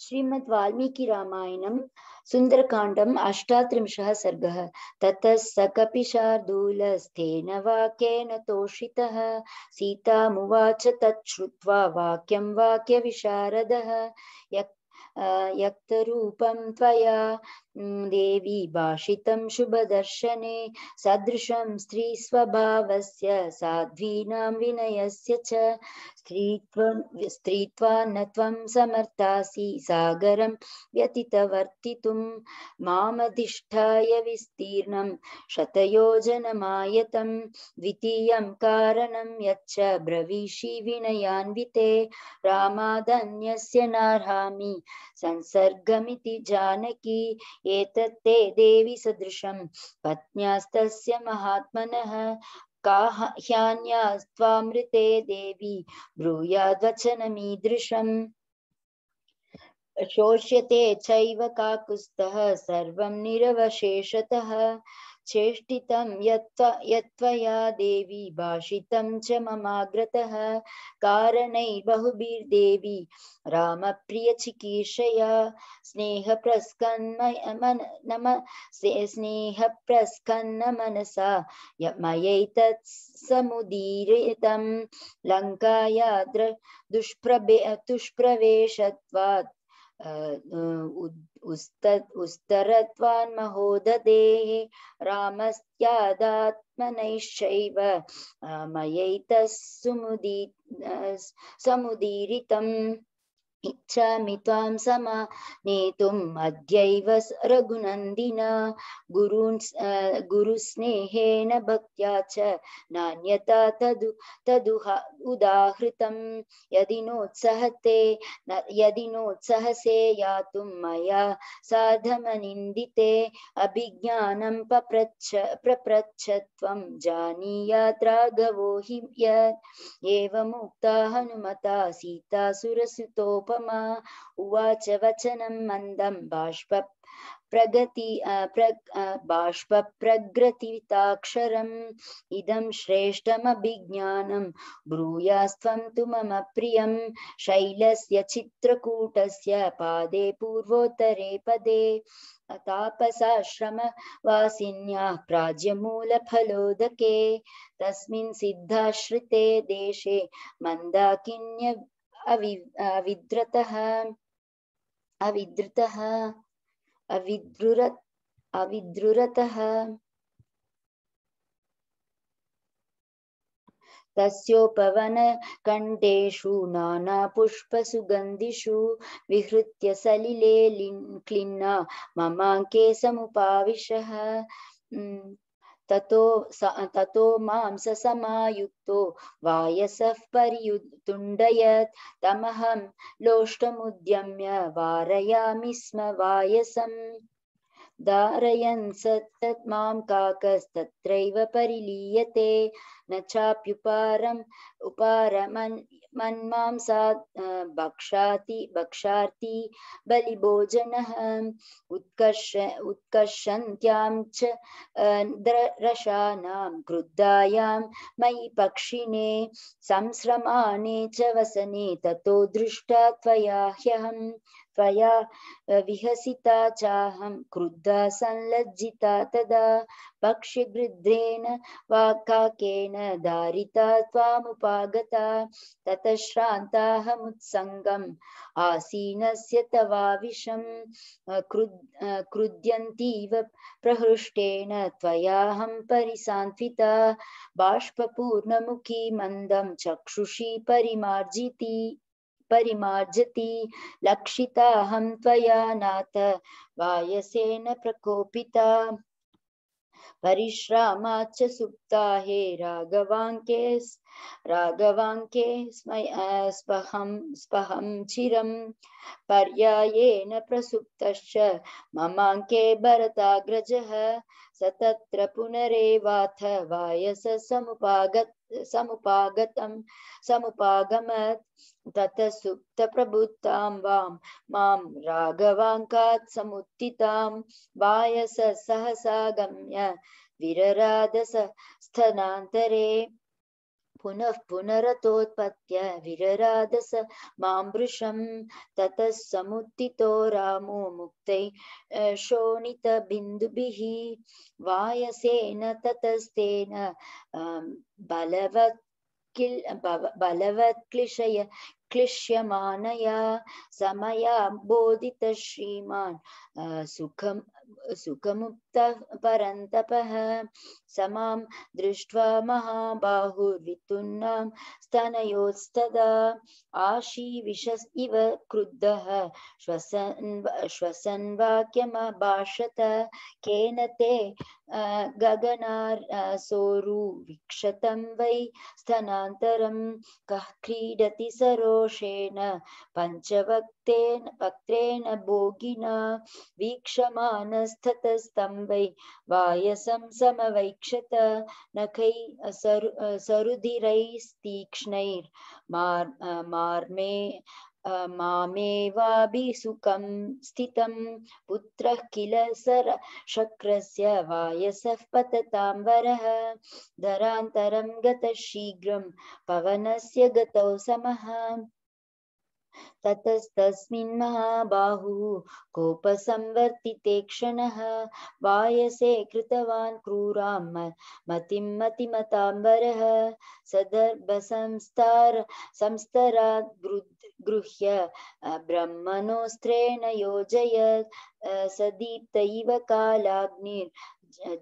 श्रीमद् वाल्मीकि रामायणं सुन्दरकाण्डम् अष्टात्रिंशः सर्गः ततः सकपि शार्दूलस्थेन वाक्येन तोषितः सीतामुवाच तच्छ्रुत्वा वाक्यं वाक्यविशारदः यक्तरूपं त्वया देवी भाषितं शुभदर्शने सदृशं स्त्रीस्वभावस्य साध्वीनां विनयस्य च स्त्रीत्वं स्त्रीत्वा न त्वं समर्थासि सागरं व्यतितवर्तितुं मामधिष्ठाय विस्तीर्णं शतयोजनमायतं द्वितीयं कारणं यच्च ब्रवीषि विनयान्विते रामादन्यस्य नार्हामि संसर्गमिति जानकी एतत्ते देवी सदृशं पत्न्यास्तस्य महात्मनः का ह्यान्यास्त्वामृते देवी ब्रूयाद्वचनमीदृशम् शोष्यते चैव काकुस्तः सर्वं निरवशेषतः चेष्टितं यत्त्व यत्त्वया देवी भाषितं च ममाग्रतः कारणै बहुभिर्देवी रामप्रियचिकीर्षया मयैतत् समुदीरितं लङ्काया दुष्प्रभे दुष्प्रवेशत्वात् उस्तरत्वान्महोददेः रामस्त्यादात्मनैश्चैव मयैतः समुदी समुदीरितम् इच्छामि त्वां समा नेतुम् अद्यैव रघुनन्दिन गुरून् गुरुस्नेहेन भक्त्या च नान्यता तदु तदु उदाहृतं यदि नोत्सहते यदि नोत्सहसे यातुं मया साधमनिन्दिते अभिज्ञानं पप्रच्छ प्रप्रच्छत्वं जानीयात् राघवो हि यत् एवमुक्ता हनुमता सीता सुरसुतोप पम उवाच वचनं मन्दं बाष्प प्रगति प्र बाष्पप्रग्रथिताक्षरम् इदं श्रेष्ठमभिज्ञानं ब्रूयास्त्वं तु मम प्रियं शैलस्य चित्रकूटस्य पादे पूर्वोत्तरे पदे तापसाश्रमवासिन्याः प्राज्यमूलफलोदके तस्मिन् सिद्धाश्रिते देशे मन्दाकिन्य अवि अविद्रतः अविद्रुतः अविद्रुर अविद्रुरतः तस्योपवनकण्ठेषु नानापुष्पसुगन्धिषु विहृत्य सलिले लिन् क्लिन्न ममाङ्के समुपाविशः ततो ततो मां स समायुक्तो वायसः पर्युतुण्डयत् तमहं लोष्टमुद्यम्य वारयामि स्म वायसम् धारयन् स तत् मां काकस्तत्रैव परिलीयते न चाप्युपारम् उपारमन् मन्मांसा भक्षाति भक्षार्थी बलिभोजनः उत्कर्ष उत्कर्षन्त्यां च रसानां क्रुद्धायां मयि पक्षिणे संश्रमाणे च वसने ततो दृष्टा त्वया ह्यहं त्वया विहसिता चाहं क्रुद्धा संलज्जिता तदा पक्षिगृध्रेण वाकाकेन धारिता त्वामुपागता ततः श्रान्ताहमुत्सङ्गम् आसीनस्य तवाविशं क्रुद् क्रुद्यन्तीव प्रहृष्टेन त्वयाहं परिसान्विता बाष्पूर्णमुखी मन्दं चक्षुषी परिमार्जिति परिमार्जति लक्षिताहं त्वया नाथ वायसेन प्रकोपिता परिश्रमा परिश्रमाच्च सुप्ताहे राघवाङ्के राघवाङ्के स्पहं स्पहं चिरं पर्यायेण प्रसुप्तश्च ममाङ्के भरताग्रजः स तत्र पुनरेवाथ वायस समुपागत समुपागतं समुपागमत् ततः सुप्तप्रबुद्धां वां मां राघवाङ्कात् समुत्थितां वायस सहसागम्य गम्य विरराधस स्थनान्तरे पुनः पुनरतोत्पत्त्य विरराधस मामृशं ततः समुत्थितो रामो मुक्तै शोणितबिन्दुभिः वायसेन ततस्तेन बलवत् बलवत्क्लिशय क्लिश्यमानया समया बोधित श्रीमान् सुखम सुखमुप परन्तः परन्तपः समां दृष्ट्वा महाबाहुर्वितुन्नां स्तनयोस्तदा आशीविष इव क्रुद्धः श्वसन् श्वसन् वाक्यमभाषत केन ते गगनार् सोरु वै स्तनान्तरं कः क्रीडति सरोषेण पञ्चवक्तेन वक्त्रेण भोगिना वीक्षमानस्ततस्तं वै वायसं समवैक्षत नखै सरुधिरैस्तीक्ष्णैर्मार् मार्मे मामेवाभिसुखं स्थितं पुत्रः किल सर शक्रस्य वायसः पततां वरः धरान्तरं गतशीघ्रं पवनस्य गतौ समः ततस्तस्मिन् महाबाहुः कोपसंवर्तिते क्षणः वायसे कृतवान् क्रूरां मतिं मतिमताम्बरः सदर्भसंस्तार संस्तराद् गृह्य ब्रह्मणोस्त्रेण योजयत् सदीप्त इव कालाग्निर्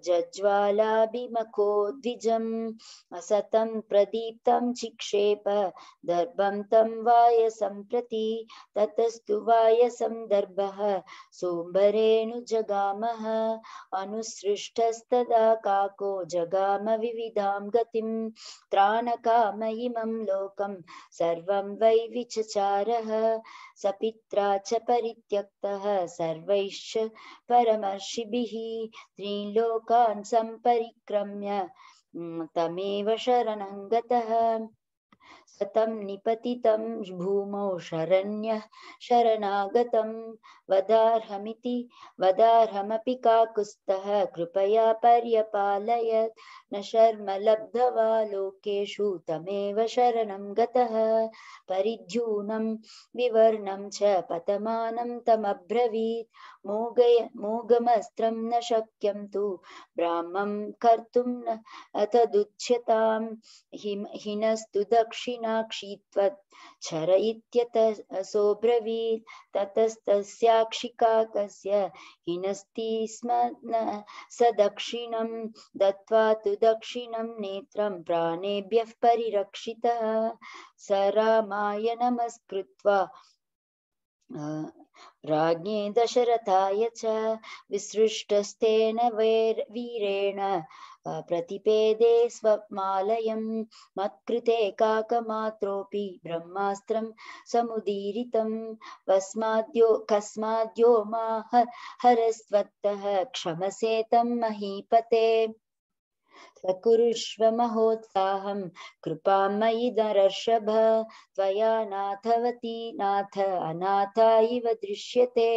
जज्ज्वालाभिमखो द्विजम् असतं प्रदीप्तं चिक्षेप दर्भं तं वायसं प्रति ततस्तु वायसं दर्भः सोम्बरेणुजगामः अनुसृष्टस्तदा काको जगाम विविधां गतिं त्राणकाम इमं लोकं सर्वं वै विचचारः स पित्रा च परित्यक्तः सर्वैश्च परमर्षिभिः त्रीन् सम्परिक्रम्य तमेव शरणं गतः तम निपतितं भूमौ शरण्य शरणागतं वदार्हमिति वदार्हमपि काकुस्तः कृपया पर्यपालयत् न शर्म लब्धवा लोकेषु तमेव शरणं गतः परिद्यूनं विवर्णं च पतमानं तमब्रवीत् मोगय मोगमस्त्रं न शक्यं तु ब्राह्मं कर्तुं न तदुच्यतां हिनस्तु दक्षिण क्षीत्वच्छर इत्यत सोऽब्रवीत् ततस्तस्याक्षिका हिनस्ति स्म स दक्षिणं दत्त्वा तु दक्षिणं नेत्रं प्राणेभ्यः परिरक्षितः स रामाय नमस्कृत्वा राज्ञे दशरथाय च विसृष्टस्तेन वेर वीरेण प्रतिपेदे स्वमालयं मत्कृते काकमात्रोऽपि ब्रह्मास्त्रं समुदीरितं वस्माद्यो कस्माद्यो माह हरस्त्वत्तः क्षमसे महीपते सकुरुष्व महोत्साहं कृपा मयि दर्शभ त्वया नाथवती नाथ अनाथा इव दृश्यते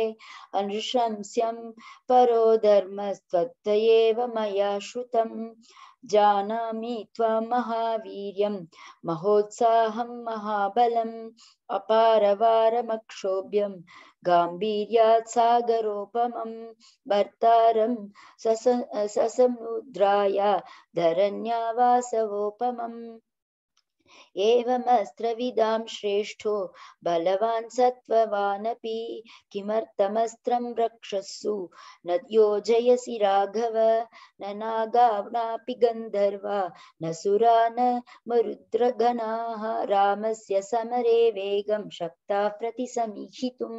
अनुशंस्यं परो धर्मस्त्वत्तयेव मया श्रुतम् जानामि त्वमहावीर्यं महोत्साहं महाबलम् अपारवारमक्षोभ्यं गाम्भीर्यात् सागरोपमं भर्तारं सस ससमुद्राय धरण्या एवमस्त्रविदां श्रेष्ठो बलवान् सत्त्ववानपि किमर्थमस्त्रं रक्षस्सु न योजयसि राघव न नागावनापि गन्धर्वा न सुरा न मरुद्रघनाः रामस्य समरे वेगं शक्ताः प्रतिसमीक्षितुं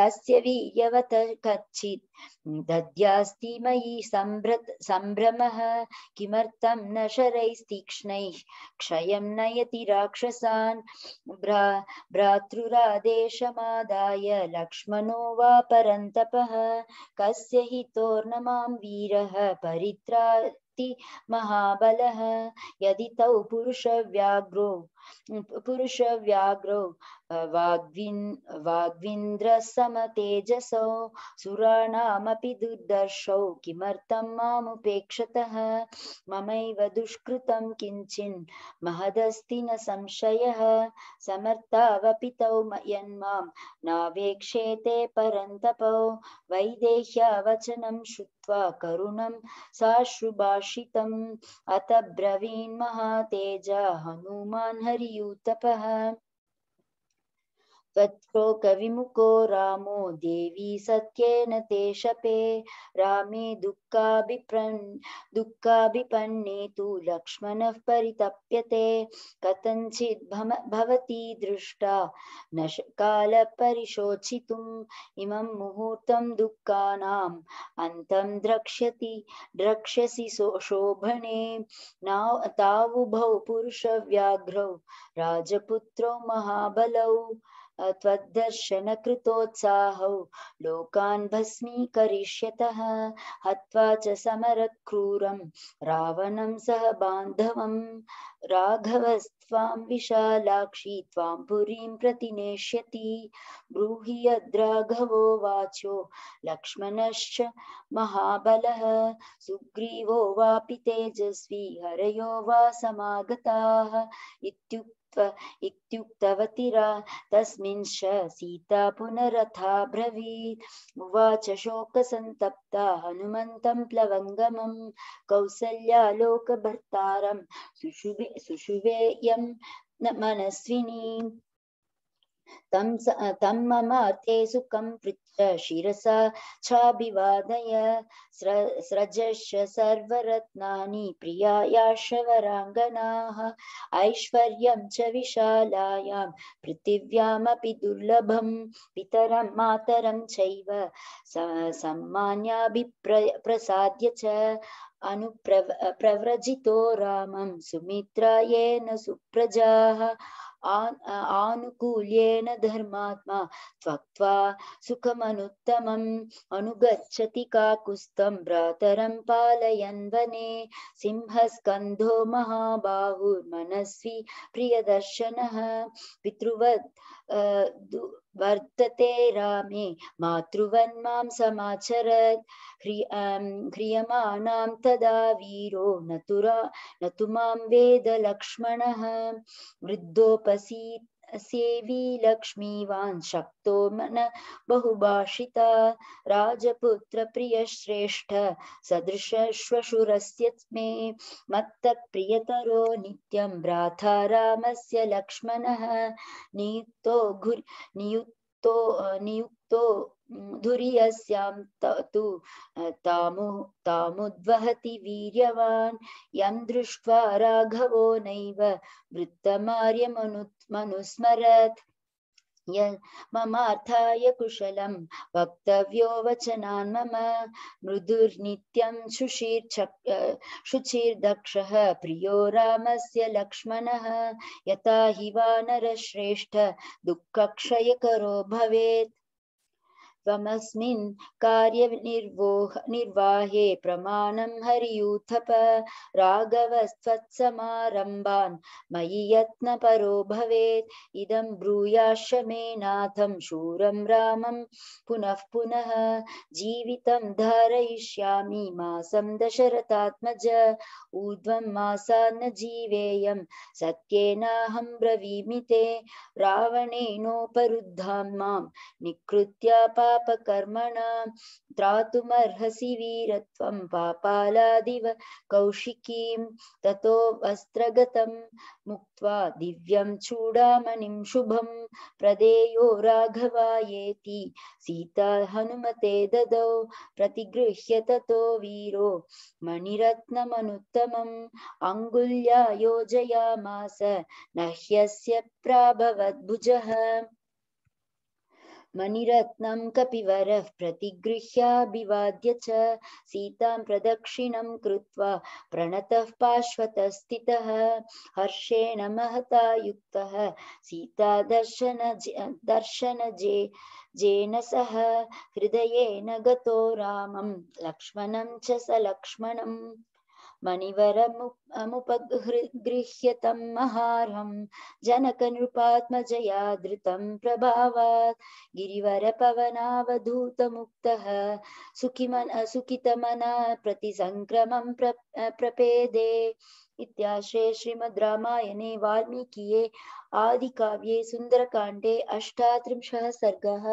तस्य वीयवत कच्चित् दद्यास्ति मयि सम्भृत् सम्भ्रमः किमर्थं न शरैस्तीक्ष्णैः क्षयं नयति राक्षसान् भ्रा भ्रातृरादेशमादाय लक्ष्मणो वा परन्तपः कस्य हितोर्न मां वीरः परित्रा महाबलः यदि तौ पुरुषव्याघ्रो पुरुषव्याघ्रो वाग्विन् वाग्विन्द्रसमतेजसौ सुराणामपि दुर्दर्शौ किमर्थं मामुपेक्षतः ममैव दुष्कृतं किञ्चिन् महदस्ति न संशयः समर्थावपि तौ यन्मां नावेक्षेते परन्तपौ वैदेह्यावचनं श्रुत्वा करुणं साश्रुभाषितम् अत ब्रवीन्महातेजा हनुमान् हरियूतपः पत्रो कविमुखो रामो देवी सत्येन ते शपे रामे दुःखाभिप्रन् दुःखाभिपन्ने तु लक्ष्मणः परितप्यते कथञ्चित् भवती दृष्टा न कालपरिशोचितुम् इमं मुहूर्तं दुःखानाम् अन्तं द्रक्ष्यति द्रक्ष्यसि शोभने नाव तावुभौ पुरुषव्याघ्रौ राजपुत्रौ महाबलौ त्वद्दर्शनकृतोत्साहौ लोकान् भस्मीकरिष्यतः हत्वा च समरक्रूरं रावणं सह बान्धवं राघवस्त्वां विशालाक्षी त्वां पुरीं प्रतिनेष्यति ब्रूहि यद्राघवो वाचो लक्ष्मणश्च महाबलः सुग्रीवो वापि तेजस्वी हरयो वा समागताः इत्युक्ते इत्युक्तवतिरा तस्मिन् सीता पुनरथा ब्रवीत् उवाच शोकसन्तप्ता हनुमन्तं प्लवङ्गमं कौसल्यालोकभर्तारं सुषुभे सुषुवेयं मनस्विनी तं तं ममार्ते सुखं पृच्छ शिरसा छाभिवादय स्रजश सर्वरत्नानि प्रियायाशवराङ्गनाः ऐश्वर्यं च विशालायां पृथिव्यामपि दुर्लभं पितरं मातरं चैव सम्मान्याभिप्र प्रसाद्य च अनुप्रव प्रव्रजितो रामं सुमित्रायेन सुप्रजाः आनुकूल्येन धर्मात्मा त्वक्त्वा सुखमनुत्तमम् अनुगच्छति काकुस्तं भ्रातरं पालयन् वने सिंहस्कन्धो महाबाहुर्मनस्वी प्रियदर्शनः पितृवत् वर्तते रामे मातृवन् मां समाचरत् अं, ह्रियमाणां तदा वीरो न तु मां वेदलक्ष्मणः वृद्धोप उपसी सेवी लक्ष्मीवान् शक्तो मन बहुभाषिता राजपुत्र प्रिय श्रेष्ठ राजपुत्रप्रियश्रेष्ठ सदृशश्वशुरस्य मे प्रियतरो नित्यं भ्राता रामस्य लक्ष्मणः नियुक्तो घुर नियुक्तो नियुक्त तो धुरियस्यां तु तामु तामुद्वहति वीर्यवान् यं दृष्ट्वा राघवो नैव वृत्तमार्यमनु ममार्थाय कुशलं वक्तव्यो वचनान् मम मृदुर्नित्यं शुचिर् शुचिर्दक्षः प्रियो रामस्य लक्ष्मणः यथा हि वा दुःखक्षयकरो भवेत् त्वमस्मिन् कार्यनिर्वो निर्वाहे प्रमाणं हरियूथप राघवस्त्वत्समारम्भान् मयि यत्नपरो भवेत् इदं ब्रूयाश मे नाथं शूरं रामं पुनः पुनः जीवितं धारयिष्यामि मासं दशरथात्मज ऊर्ध्वं मासान्न जीवेयं सत्येनाहं ब्रवीमि ते रावणेनोपरुद्धां मां निकृत्यापा पापकर्मणां त्रातुमर्हसि वीरत्वं पापालादिव कौशिकीं ततो वस्त्रगतं मुक्त्वा दिव्यं चूडामणिं शुभं प्रदेयो राघवायेति सीता हनुमते ददौ प्रतिगृह्य ततो वीरो मणिरत्नमनुत्तमम् अङ्गुल्या योजयामास न ह्यस्य प्राभवद्भुजः मणिरत्नं कपिवरः प्रतिगृह्याभिवाद्य च सीतां प्रदक्षिणं कृत्वा प्रणतः पार्श्वतस्थितः हर्षेण महता युक्तः सीतादर्शन दर्शनजे जेन सह हृदयेन गतो रामं लक्ष्मणं च स लक्ष्मणम् मणिवरमुपगृह्य तं महारं जनकनृपात्मजया धृतं प्रभावात् गिरिवरपवनावधूतमुक्तः सुखिमन सुखितमना प्रतिसङ्क्रमं प्र प्रपेदे इत्याश्रये श्रीमद् रामायणे वाल्मीकिये आदिकाव्ये सुन्दरकाण्डे अष्टात्रिंशः सर्गः